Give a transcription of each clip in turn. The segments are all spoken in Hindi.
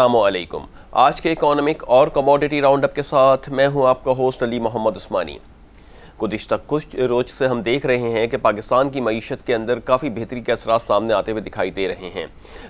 असलकुम आज के इकोनॉमिक और कमोडिटी राउंडअप के साथ मैं हूं आपका होस्ट अली मोहम्मद उस्मानी गुजशत कुछ रोज से हम देख रहे हैं कि पाकिस्तान की मीशत के अंदर काफ़ी बेहतरी के असरा सामने आते हुए दिखाई दे रहे हैं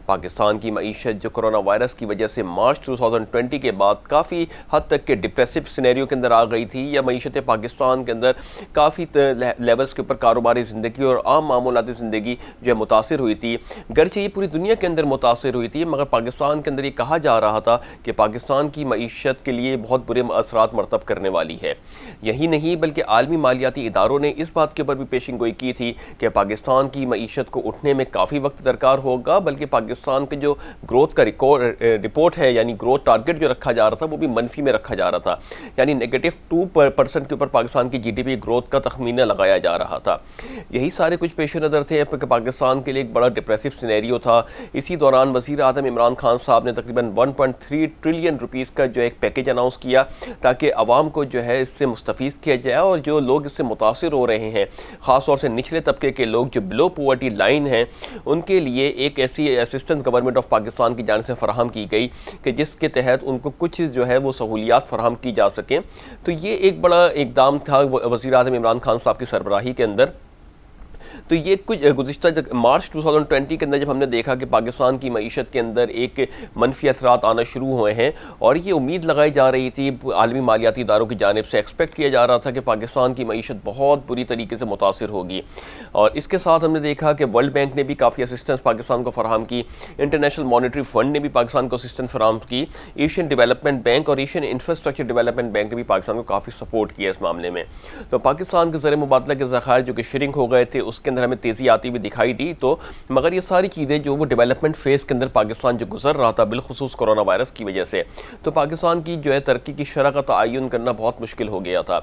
पाकिस्तान की मीशत जो कोरोना वायरस की वजह से मार्च टू थाउजेंड ट्वेंटी के बाद काफ़ी हद तक के डिप्रेसिव सिनेरियो के अंदर आ गई थी या मीशत पाकिस्तान के अंदर काफ़ी लेवल्स के ऊपर कारोबारी ज़िंदगी और आम मामूलती ज़िंदगी जो है मुतासर हुई थी गरचे ये पूरी दुनिया के अंदर मुतासर हुई थी मगर पाकिस्तान के अंदर ये कहा जा रहा था कि पाकिस्तान की मीशत के लिए बहुत बुरे असरा मरतब करने वाली है यही नहीं बल्कि आलमी आलमी मालियाती इदारों ने इस बात के ऊपर भी पेशिन गोई की थी कि पाकिस्तान की मीशत को उठने में काफ़ी वक्त दरकार होगा बल्कि पाकिस्तान के जो ग्रोथ का रिकॉर्ड रिपोर्ट है यानी ग्रोथ टारगेट जो रखा जा रहा था वो भी मनफी में रखा जा रहा था यानी नेगेटिव टू परसेंट के ऊपर पाकिस्तान की जी डी पी ग्रोथ का तखमीना लगाया जा रहा था यही सारे कुछ पेश नज़र थे कि पाकिस्तान के लिए एक बड़ा डिप्रेसिव सीनैरियो था इसी दौरान वजीर अजम इमरान खान साहब ने तकरीबन 1.3 ट्रिलियन रुपीज़ का जो एक पैकेज अनाउंस किया ताकि आवाम को जो है इससे मुस्तफ़ किया जाए और जो लोग इससे मुतासर हो रहे हैं ख़ास तौर से निचले तबके के लोग जो बिलो पोवर्टी लाइन हैं उनके लिए एक ऐसी असिस्टेंस गवर्नमेंट ऑफ पाकिस्तान की जानब से फराम की गई कि जिसके तहत उनको कुछ जो है वो सहूलियात फराम की जा सकें तो ये एक बड़ा इकदाम था वज़ी अजम इमरान खान साहब की सरबराही के अंदर तो ये कुछ गुजशत मार्च 2020 के अंदर जब हमने देखा कि पाकिस्तान की मीशत के अंदर एक मनफी असरा आना शुरू हुए हैं और ये उम्मीद लगाई जा रही थी आलमी मालियाती इदारों की जानब से एक्सपेक्ट किया जा रहा था कि पाकिस्तान की मीशत बहुत बुरी तरीके से मुतासर होगी और इसके साथ हमने देखा कि वर्ल्ड बैंक ने भी काफ़ी असिस्टेंस पाकिस्तान को फराम की इंटरनेशनल मॉनिटरी फंड ने भी पाकिस्तान को असिस्टेंस फराम की एशियन डेवलपमेंट बैंक और एशियन इंफ्रास्ट्रक्चर डेवलपमेंट बैंक ने भी पाकिस्तान को काफ़ी सपोर्ट किया इस मामले में तो पाकिस्तान के ज़र मुबादला के ज़खायर जो कि श्रिंक हो गए थे उस उसके अंदर हमें तेज़ी आती हुई दिखाई दी तो मगर ये सारी चीज़ें जो वो डेवलपमेंट फेज़ के अंदर पाकिस्तान जो गुजर रहा था बिलखसूस कोरोना वायरस की वजह से तो पाकिस्तान की जो है तरक्की की शरह का तयन करना बहुत मुश्किल हो गया था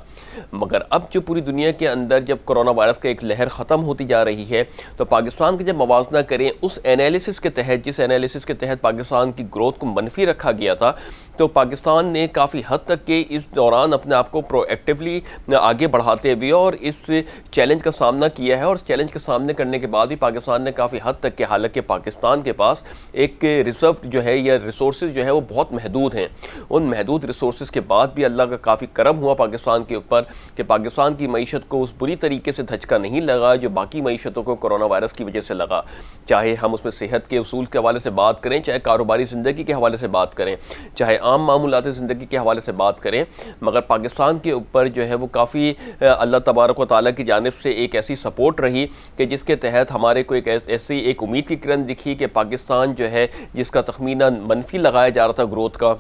मगर अब जो पूरी दुनिया के अंदर जब कोरोना वायरस का एक लहर ख़त्म होती जा रही है तो पाकिस्तान की जब मवाजना करें उस एनालिसिस के तहत जिस एनालिसिस के तहत पाकिस्तान की ग्रोथ को मनफी रखा गया था तो पाकिस्तान ने काफ़ी हद तक के इस दौरान अपने आप को प्रोएक्टिवली आगे बढ़ाते हुए और इस चैलेंज का सामना किया है और चैलेंज के सामने करने के बाद भी पाकिस्तान ने काफ़ी हद तक के हालांकि पाकिस्तान के पास एक रिजर्व जो है या रिसोर्स जो है वो बहुत महदूद हैं उन महदूद रिसोर्स के बाद भी अल्लाह का काफ़ी करम हुआ पाकिस्तान के ऊपर कि पाकिस्तान की मीशत को उस बुरी तरीके से धचका नहीं लगा जो बाकी मीशतों को कोरोना वायरस की वजह से लगा चाहे हम उसमें सेहत के असूल के हवाले से बात करें चाहे कारोबारी ज़िंदगी के हवाले से बात करें चाहे आम मामूलत ज़िंदगी के हवाले से बात करें मगर पाकिस्तान के ऊपर जो है वो काफ़ी अल्लाह तबारक व ताली की जानब से एक ऐसी सपोर्ट रही कि जिसके तहत हमारे को एक ऐसी एक उम्मीद की किरण दिखी कि पाकिस्तान जो है जिसका तखमीना मनफी लगाया जा रहा था ग्रोथ का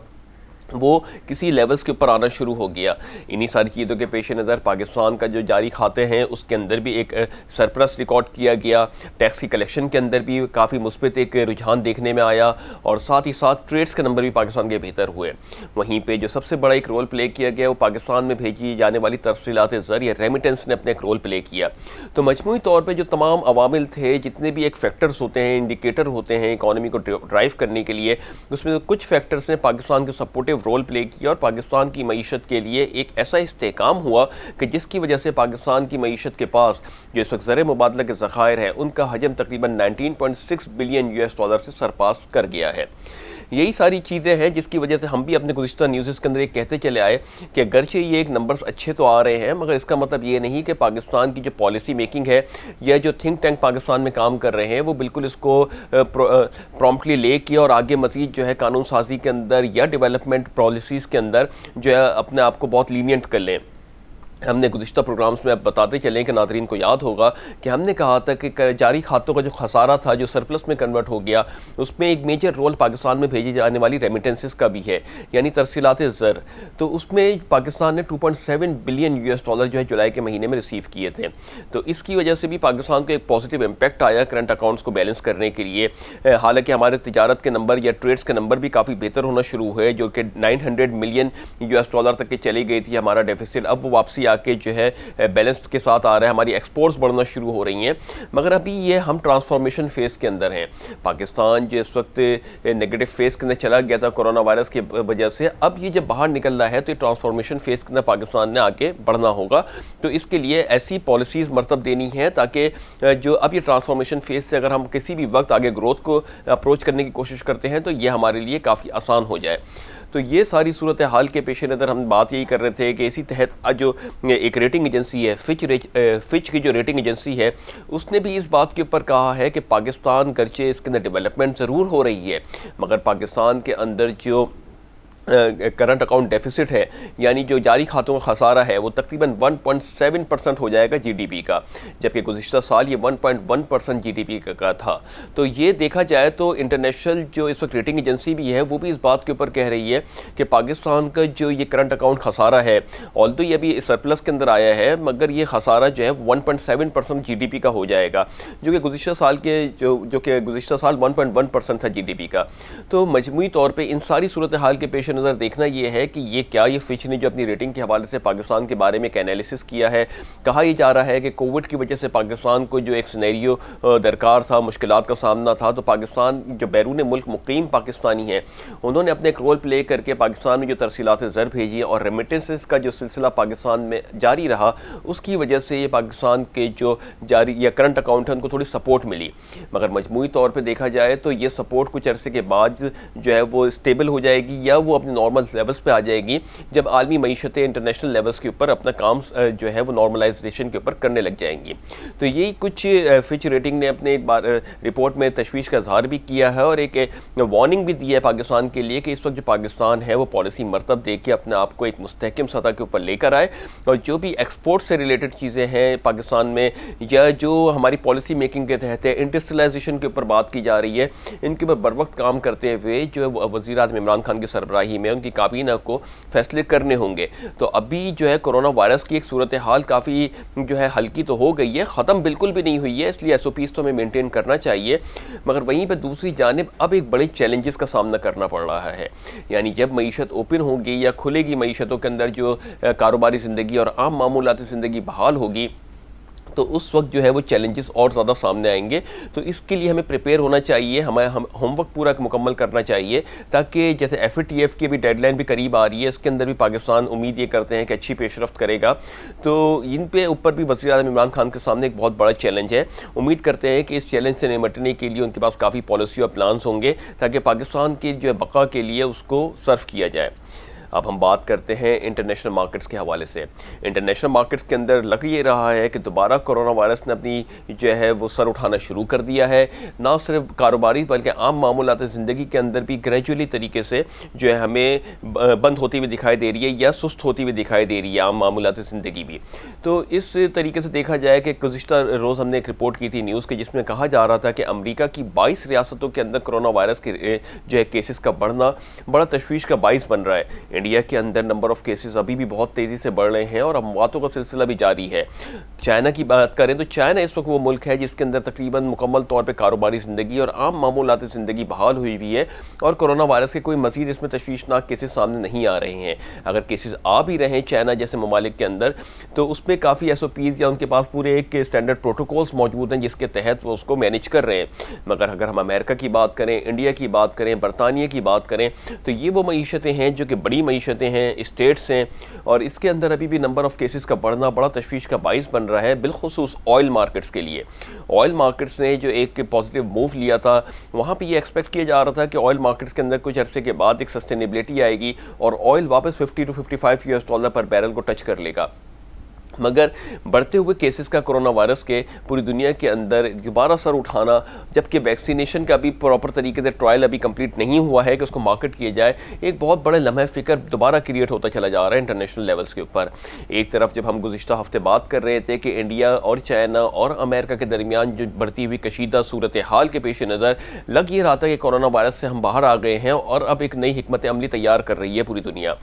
वो किसी लेवल्स के ऊपर आना शुरू हो गया इन्हीं सारी चीज़ों के पेश नज़र पाकिस्तान का जो जारी खाते हैं उसके अंदर भी एक सरप्लस रिकॉर्ड किया गया टैक्स की कलेक्शन के अंदर भी काफ़ी मुस्बित एक रुझान देखने में आया और साथ ही साथ ट्रेड्स के नंबर भी पाकिस्तान के बेहतर हुए वहीं पर जो सबसे बड़ा एक रोल प्ले किया गया वो पाकिस्तान में भेजी जाने वाली तरसीलात ज़र या रेमिटेंस ने अपने एक रोल प्ले किया तो मजमू तौर पर जो तमाम अवामिल थे जितने भी एक फैक्टर्स होते हैं इंडिकेटर होते हैं इकानमी को ड्राइव करने के लिए उसमें कुछ फैक्टर्स ने पाकिस्तान के सपोर्टिव रोल प्ले किया और पाकिस्तान की मीशत के लिए एक ऐसा इस्तेकाम हुआ कि जिसकी वजह से पाकिस्तान की मीशत के पास जो इस वक्त ज़र मुबादला के ज़ख़ायर हैं उनका हजम तकरीबन nineteen point six billion U S dollar से सरपास कर गया है यही सारी चीज़ें हैं जिसकी वजह से हम भी अपने गुज्तर न्यूज़ के अंदर ये कहते चले आए कि अगरचे ये एक नंबर्स अच्छे तो आ रहे हैं मगर इसका मतलब ये नहीं कि पाकिस्तान की जो पॉलिसी मेकिंग है या जो थिंक टैंक पाकिस्तान में काम कर रहे हैं वो बिल्कुल इसको प्रॉम्प्टली ले के और आगे मजीद जो है कानून साजी के अंदर या डिवेलपमेंट पॉलिसीज़ के अंदर जो है अपने आप को बहुत लीनियंट कर लें हमने गुजशत प्रोग्राम्स में अब बताते चलें कि नाजरन को याद होगा कि हमने कहा था कि जारी खातों का जो खसारा था जो सरप्लस में कन्वर्ट हो गया उसमें एक मेजर रोल पाकिस्तान में भेजी जाने वाली रेमिटेंसेस का भी है यानी तरसीलात ज़र तो उसमें पाकिस्तान ने 2.7 बिलियन यूएस डॉलर जो है जुलाई के महीने में रिसीव किए थे तो इसकी वजह से भी पाकिस्तान को एक पॉजिटिव इम्पेक्ट आया करंट अकाउंट्स को बैलेंस करने के लिए हालाँकि हमारे तजारत के नंबर या ट्रेड्स के नंबर भी काफ़ी बेहतर होना शुरू हुए जो कि नाइन मिलियन यू डॉलर तक के चली गई थी हमारा डेफिसिट अब वो वापसी के जो है बैलेंस के साथ आ रहा है हमारी एक्सपोर्ट्स बढ़ना शुरू हो रही हैं मगर अभी ये हम ट्रांसफॉर्मेशन फेज़ के अंदर हैं पाकिस्तान जो इस वक्त नेगेटिव फेज़ के अंदर चला गया था कोरोना वायरस की वजह से अब ये जब बाहर निकल रहा है तो ये ट्रांसफॉर्मेशन फेज़ के अंदर पाकिस्तान ने आगे बढ़ना होगा तो इसके लिए ऐसी पॉलिसीज़ मरतब देनी है ताकि जो अब ये ट्रांसफॉर्मेशन फेज़ से अगर हम किसी भी वक्त आगे ग्रोथ को अप्रोच करने की कोशिश करते हैं तो ये हमारे लिए काफ़ी आसान हो जाए तो ये सारी सूरत हाल के पेश नज़र हम बात यही कर रहे थे कि इसी तहत जो एक रेटिंग एजेंसी है फिच फिच की जो रेटिंग एजेंसी है उसने भी इस बात के ऊपर कहा है कि पाकिस्तान गर्चे इसके अंदर डेवलपमेंट ज़रूर हो रही है मगर पाकिस्तान के अंदर जो करंट अकाउंट डेफिसिट है यानी जो जारी खातों का खसारा है वो तकरीबन 1.7 परसेंट हो जाएगा जीडीपी का जबकि गुजशत साल ये 1.1 परसेंट जीडीपी का, का था तो ये देखा जाए तो इंटरनेशनल जो इस वक्त रेटिंग एजेंसी भी है वो भी इस बात के ऊपर कह रही है कि पाकिस्तान का जो ये करंट अकाउंट खसारा है ऑल तो ये अभी सरप्लस के अंदर आया है मगर ये खसारा जो है वन पॉइंट जीडीपी का हो जाएगा जो कि गुजशत साल के जो जो कि गुजशत साल वन परसेंट था जी का तो मजमू तौर पर इन सारी सूरत हाल के पेश नज़र देखना ये है कि ये क्या ये फिच ने जो अपनी रेटिंग के हवाले से पाकिस्तान के बारे में एक एनालिसिस किया है कहा यह जा रहा है कि कोविड की वजह से पाकिस्तान को जो एक स्नैरियो दरकार था मुश्किल का सामना था तो पाकिस्तान जो बैरून मुल्क मुकीम पाकिस्तानी हैं उन्होंने अपने एक रोल प्ले करके पाकिस्तान में जो तरसीलात ज़र भेजी और रेमिटेंस का जो सिलसिला पाकिस्तान में जारी रहा उसकी वजह से ये पाकिस्तान के जो जारी या करंट अकाउंट है उनको थोड़ी सपोर्ट मिली मगर मजमू तौर पर देखा जाए तो ये सपोर्ट कुछ अरसे के बाद जो है वो स्टेबल हो जाएगी या वो अपने नॉर्मल लेवल्स पे आ जाएगी जब आलमी मीशतें इंटरनेशनल लेवल्स के ऊपर अपना काम जो है वो नॉर्मलाइजेशन के ऊपर करने लग जाएंगी तो यही कुछ फिच रेटिंग ने अपने एक बार रिपोर्ट में तशवीश का इजहार भी किया है और एक वार्निंग भी दी है पाकिस्तान के लिए कि इस वक्त जो पाकिस्तान है वो पॉलिसी मरतब दे के अपने आप को एक मुस्तकम सतह के ऊपर लेकर आए और जो भी एक्सपोर्ट से रिलेटेड चीज़ें हैं पाकिस्तान में या जो हमारी पॉलिसी मेकिंग के तहत है इंडस्ट्रलाइजेशन के ऊपर बात की जा रही है इनके ऊपर बर वक्त काम करते हुए जो वजी इमरान खान की सरबराही ही में उनकी काबीना को फैसले करने होंगे तो अभी जो है कोरोना वायरस की एक सूरत हाल काफ़ी जो है हल्की तो हो गई है ख़त्म बिल्कुल भी नहीं हुई है इसलिए एस ओ पीज़ तो हमें मेनटेन करना चाहिए मगर वहीं पर दूसरी जानब अब एक बड़े चैलेंजेस का सामना करना पड़ रहा है यानी जब मीशत ओपन होगी या खुलेगी मीशतों के अंदर जो कारोबारी ज़िंदगी और आम मामूलती ज़िंदगी बहाल होगी तो उस वक्त जो है वो चैलेंजेस और ज़्यादा सामने आएंगे तो इसके लिए हमें प्रिपेयर होना चाहिए हमें हम होमवर्क पूरा मुकम्मल करना चाहिए ताकि जैसे एफ टी एफ की भी डेडलाइन भी करीब आ रही है उसके अंदर भी पाकिस्तान उम्मीद ये करते हैं कि अच्छी पेशरफ करेगा तो इन पे ऊपर भी वजी अजम इमरान खान के सामने एक बहुत बड़ा चैलेंज है उम्मीद करते हैं कि इस चैलेंज से निमटने के लिए उनके पास काफ़ी पॉलिसी और प्लान्स होंगे ताकि पाकिस्तान के जो है बका के लिए उसको सर्व किया जाए अब हम बात करते हैं इंटरनेशनल मार्केट्स के हवाले से इंटरनेशनल मार्केट्स के अंदर लग ये रहा है कि दोबारा कोरोना वायरस ने अपनी जो है वो सर उठाना शुरू कर दिया है ना सिर्फ कारोबारी बल्कि आम मामूलत ज़िंदगी के अंदर भी ग्रेजुअली तरीके से जो है हमें बंद होती हुई दिखाई दे रही है या सुस्त होती हुई दिखाई दे रही है आम मामूलत ज़िंदगी भी तो इस तरीके से देखा जाए कि गुजशत रोज़ हमने एक रिपोर्ट की थी न्यूज़ के जिसमें कहा जा रहा था कि अमरीका की बाईस रियासतों के अंदर कोरोना वायरस के जो है केसेस का बढ़ना बड़ा तशवीश का बाइस बन रहा है इंडिया के अंदर नंबर ऑफ़ केसेस अभी भी बहुत तेज़ी से बढ़ रहे हैं और अमवातों का सिलसिला भी जारी है चाइना की बात करें तो चाइना इस वक्त वो मुल्क है जिसके अंदर तकरीबन मुकम्मल तौर पर कारोबारी ज़िंदगी और आम मामूलती ज़िंदगी बहाल हुई हुई है और कोरोना वायरस के कोई मजीद इसमें तशवीशनाक केसेस सामने नहीं आ रहे हैं अगर केसेज़ आ भी रहे हैं चाइना जैसे ममालिक के अंदर तो उसमें काफ़ी एस ओ पीज़ या उनके पास पूरे एक स्टैंडर्ड प्रोटोकॉल्स मौजूद हैं जिसके तहत वो उसको मैनेज कर रहे हैं मगर अगर हम अमेरिका की बात करें इंडिया की बात करें बरतानिया की बात करें तो ये वो मीशतें हैं जो कि बड़ी मीशतें हैं इस्टेट्स हैं और इसके अंदर अभी भी नंबर ऑफ़ केसेस का बढ़ना बड़ा तशवीश का बायस बन रहा है बिलखसूस ऑयल मार्केट्स के लिए ऑयल मार्केट्स ने जो एक पॉजिटिव मूव लिया था वहाँ पर यह एक्सपेक्ट किया जा रहा था कि ऑयल मार्केट्स के अंदर कुछ अरसे के बाद एक सस्टेनेबिलिटी आएगी और ऑयल वापस fifty two fifty five US dollar per barrel को टच कर लेगा मगर बढ़ते हुए केसेस का कोरोना वायरस के पूरी दुनिया के अंदर दोबारा सर उठाना जबकि वैक्सीनेशन का भी प्रॉपर तरीके से ट्रायल अभी कंप्लीट नहीं हुआ है कि उसको मार्केट किया जाए एक बहुत बड़े लम्हे फिक्र दोबारा क्रिएट होता चला जा रहा है इंटरनेशनल लेवल्स के ऊपर एक तरफ जब हम गुजशत हफ्ते बात कर रहे थे कि इंडिया और चाइना और अमेरिका के दरमियान जो बढ़ती हुई कशीदा सूरत हाल के पेश नज़र लग ये रहा था कि कोरोना वायरस से हम बाहर आ गए हैं और अब एक नई हमत अमली तैयार कर रही है पूरी दुनिया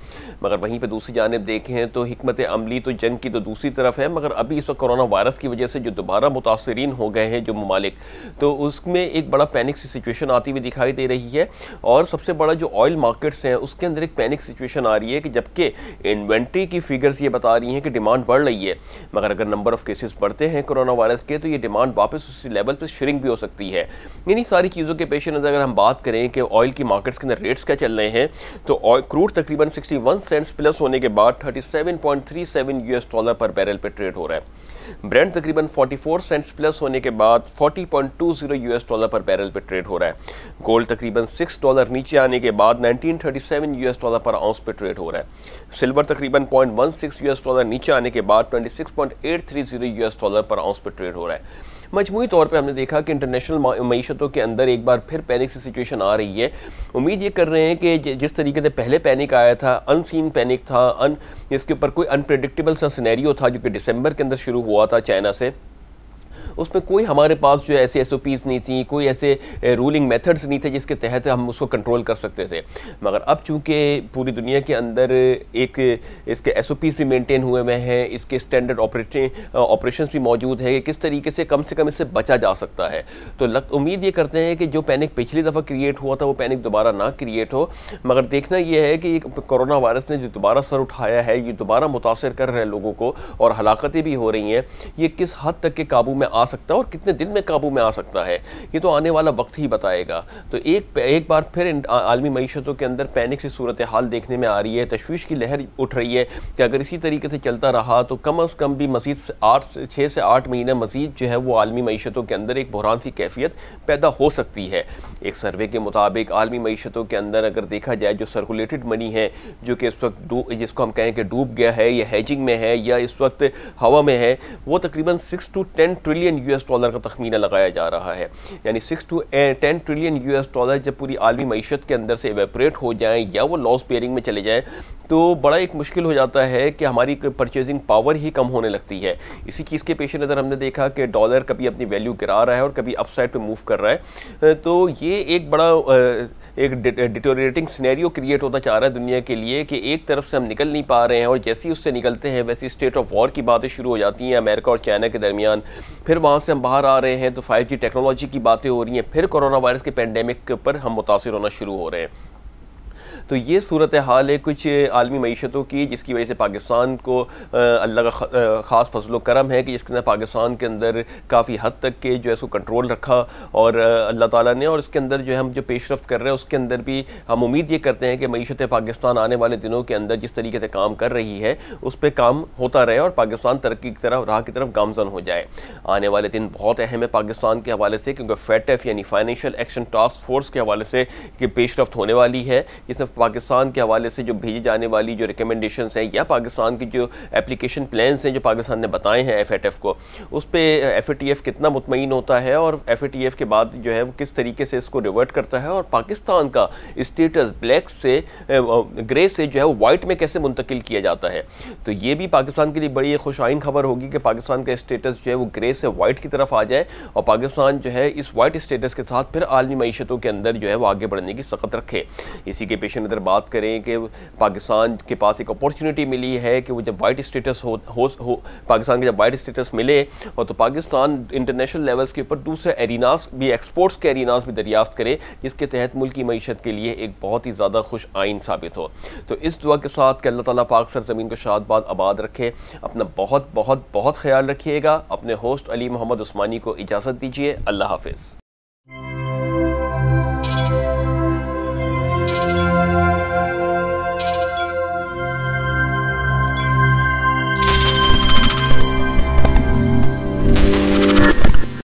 मगर वहीं पर दूसरी जानब देखें तो हमत अमली तो जंग की तो दूसरी दूसरी तरफ है मगर अभी इस वक्त कोरोना वायरस की वजह से जो दोबारा मुतासरीन हो गए हैं जो ममालिक तो उसमें एक बड़ा पैनिक सी सिचुएशन आती हुई दिखाई दे रही है और सबसे बड़ा जो ऑयल मार्केट्स हैं उसके अंदर एक पैनिक सिचुएशन आ रही है कि जबकि इन्वेंट्री की फिगर्स ये बता रही हैं कि डिमांड बढ़ रही है मगर अगर नंबर ऑफ़ केसेस बढ़ते हैं कोरोना वायरस के तो ये डिमांड वापस उसी लेवल पर श्रिंक भी हो सकती है इन्हीं सारी चीज़ों के पेश नज़र अगर हम बात करें कि ऑयल की मार्केट्स के अंदर रेट्स क्या चल रहे हैं तो क्रूड तकरीबन 61 सेंट्स प्लस होने के बाद 37.37 यूएस डॉलर पर पर बैरल पे ट्रेड हो रहा है ब्रेंड तकरीबन 44 सेंट्स प्लस होने के बाद 40.20 यूएस डॉलर पर बैरल पे ट्रेड हो रहा है गोल्ड तकरीबन 6 डॉलर नीचे आने के बाद 1937 यूएस डॉलर पर आउंस पे ट्रेड हो रहा है सिल्वर तकरीबन 0.16 यूएस डॉलर नीचे आने के बाद 26.830 यूएस डॉलर पर आउंस पे ट्रेड हो रहा है मजमू तौर पर हमने देखा कि इंटरनेशनल मीशतों के अंदर एक बार फिर पैनिक सी सिचुएशन आ रही है उम्मीद ये कर रहे हैं कि जिस तरीके से पहले पैनिक आया था अनसीन पैनिक था अन इसके ऊपर कोई अनप्रडिक्टेबल सा सिनेरियो था जो कि दिसंबर के अंदर शुरू हुआ था चाइना से उसमें कोई हमारे पास जो ऐसे एस नहीं थी कोई ऐसे रूलिंग मेथड्स नहीं थे जिसके तहत हम उसको कंट्रोल कर सकते थे मगर अब चूंकि पूरी दुनिया के अंदर एक इसके एस भी मेनटेन हुए हुए हैं इसके स्टैंडर्ड ऑपरेटिंग ऑपरेशन भी मौजूद है कि किस तरीके से कम से कम इससे बचा जा सकता है तो लग, उम्मीद ये करते हैं कि जो पैनिक पिछली दफ़ा क्रिएट हुआ था वो पैनिक दोबारा ना क्रिएट हो मगर देखना यह है कि कोरोना वायरस ने जो दोबारा सर उठाया है ये दोबारा मुतासर कर रहे हैं लोगों को और हलाकतें भी हो रही हैं ये किस हद तक के काबू में आ सकता है और कितने दिन में काबू में आ सकता है ये तो आने वाला वक्त ही बताएगा तो एक एक बार फिर आलमी मीशतों के अंदर पैनिक से सूरत हाल देखने में आ रही है तशवीश की लहर उठ रही है कि अगर इसी तरीके से चलता रहा तो कम अज़ कम भी मजीद आठ से छः से आठ महीने मजीद जो है वो आलमी मीशतों के अंदर एक बहरान सी कैफियत पैदा हो सकती है एक सर्वे के मुताबिक आलमी मीशतों के अंदर अगर देखा जाए जो सर्कुलेटेड मनी है जो कि इस वक्त जिसको हम कहें कि डूब गया है या हैजिंग में है या इस वक्त हवा में है वो तकरीबन six to ten trillion U US dollar का तखमीना लगाया जा रहा है यानी six to ten trillion US dollar जब पूरी आलमी मीशत के अंदर से एवेपरेट हो जाएँ या वो लॉस पेयरिंग में चले जाएँ तो बड़ा एक मुश्किल हो जाता है कि हमारी परचेजिंग पावर ही कम होने लगती है इसी चीज़ के पेश नज़र हमने देखा कि डॉलर कभी अपनी वैल्यू गिरा रहा है और कभी अपसाइड पे मूव कर रहा है तो ये एक बड़ा eh, एक डिटोरेटिंग सिनेरियो क्रिएट होता जा रहा है दुनिया के लिए कि एक तरफ से हम निकल नहीं पा रहे हैं और जैसे ही उससे निकलते हैं वैसे स्टेट ऑफ वॉर की बातें शुरू हो जाती हैं अमेरिका और चाइना के दरमियान फिर वहाँ से हम बाहर आ रहे हैं तो फाइव टेक्नोलॉजी की बातें हो रही हैं फिर कोरोना वायरस के पेंडेमिक के ऊपर हम मुतासर होना शुरू हो रहे हैं तो ये सूरत हाल है कुछ आलमी मीशतों की जिसकी वजह से पाकिस्तान को अल्लाह का ख़ास फजल करम है कि जिसके अंदर पाकिस्तान के अंदर काफ़ी हद तक के जो है उसको कंट्रोल रखा और अल्लाह ताला ने और इसके अंदर जो है हम जो पेशरफ कर रहे हैं उसके अंदर भी हम उम्मीद ये करते हैं कि मीशत पाकिस्तान आने वाले दिनों के अंदर जिस तरीके से काम कर रही है उस पर काम होता रहे और पाकिस्तान तरक्की की तरफ राह की तरफ गामजन हो जाए आने वाले दिन बहुत अहम है पाकिस्तान के हवाले से क्योंकि फेटफ यानी फाइनेंशियल एक्शन टास्क फोर्स के हवाले से पेशरफ होने वाली है जिसमें पाकिस्तान के हवाले से जो भेजी जाने वाली जो रिकमेंडेशन हैं या पाकिस्तान की जो एप्लीकेशन प्लान्स हैं जो पाकिस्तान ने बताए हैं एफ एट एफ को उस पर एफ ए टी एफ कितना मुतमिन होता है और एफ ए टी एफ के बाद जो है वो किस तरीके से इसको रिवर्ट करता है और पाकिस्तान का स्टेटस ब्लैक से ग्रे से जो है वो वाइट में कैसे मुंतकिल किया जाता है तो ये भी पाकिस्तान के लिए बड़ी खुश आइन खबर होगी कि पाकिस्तान का स्टेटस जो है वो ग्रे से वाइट की तरफ आ जाए और पाकिस्तान जो है इस वाइट स्टेटस के साथ फिर आलमी मीशतों के अंदर जो है वो आगे बढ़ने की सख्त रखे इसी के पेश अगर बात करें कि पाकिस्तान के पास एक अपॉर्चुनिटी मिली है कि वो जब वाइट स्टेटस हो, हो, हो पाकिस्तान के जब वाइट स्टेटस मिले और तो पाकिस्तान इंटरनेशनल लेवल्स के ऊपर दूसरे एरिनास भी एक्सपोर्ट्स के एरिनास भी दरियाफ्त करें जिसके तहत मुल्क की मीशत के लिए एक बहुत ही ज़्यादा खुश आइन साबित हो तो इस दुआ के साथ कि अल्लाह ताला पाक को शादबाद आबाद रखे अपना बहुत बहुत बहुत ख्याल रखिएगा अपने होस्ट अली मोहम्मद उस्मानी को इजाज़त दीजिए अल्लाह हाफिज़